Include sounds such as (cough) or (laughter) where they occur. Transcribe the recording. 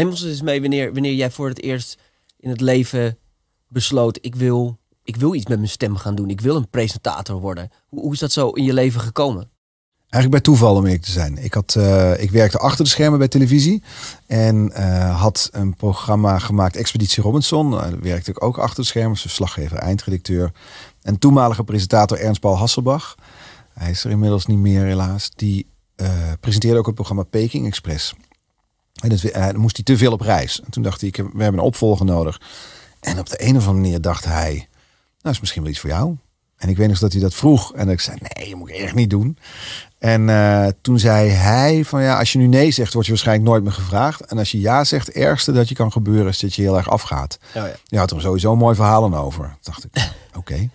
Neem ons eens mee wanneer, wanneer jij voor het eerst in het leven besloot: ik wil, ik wil iets met mijn stem gaan doen. Ik wil een presentator worden. Hoe, hoe is dat zo in je leven gekomen? Eigenlijk bij toeval om eerlijk te zijn. Ik, had, eh, ik werkte achter de schermen bij televisie. En eh, had een programma gemaakt, Expeditie Robinson. Eh, daar werkte ik ook achter de schermen, verslaggever, eindredacteur. En toenmalige presentator Ernst Paul Hasselbach. Hij is er inmiddels niet meer helaas. Die presenteerde ook het programma Peking Express. En dat, eh, moest hij te veel op reis. En toen dacht hij, ik, we hebben een opvolger nodig. En op de een of andere manier dacht hij, nou is misschien wel iets voor jou. En ik weet nog dat hij dat vroeg. En ik zei, nee, dat moet ik echt niet doen. En eh, toen zei hij van ja, als je nu nee zegt, word je waarschijnlijk nooit meer gevraagd. En als je ja zegt, het ergste dat je kan gebeuren is dat je heel erg afgaat. Oh ja. Je had er sowieso mooi verhalen over. dacht ik, (laughs) oké.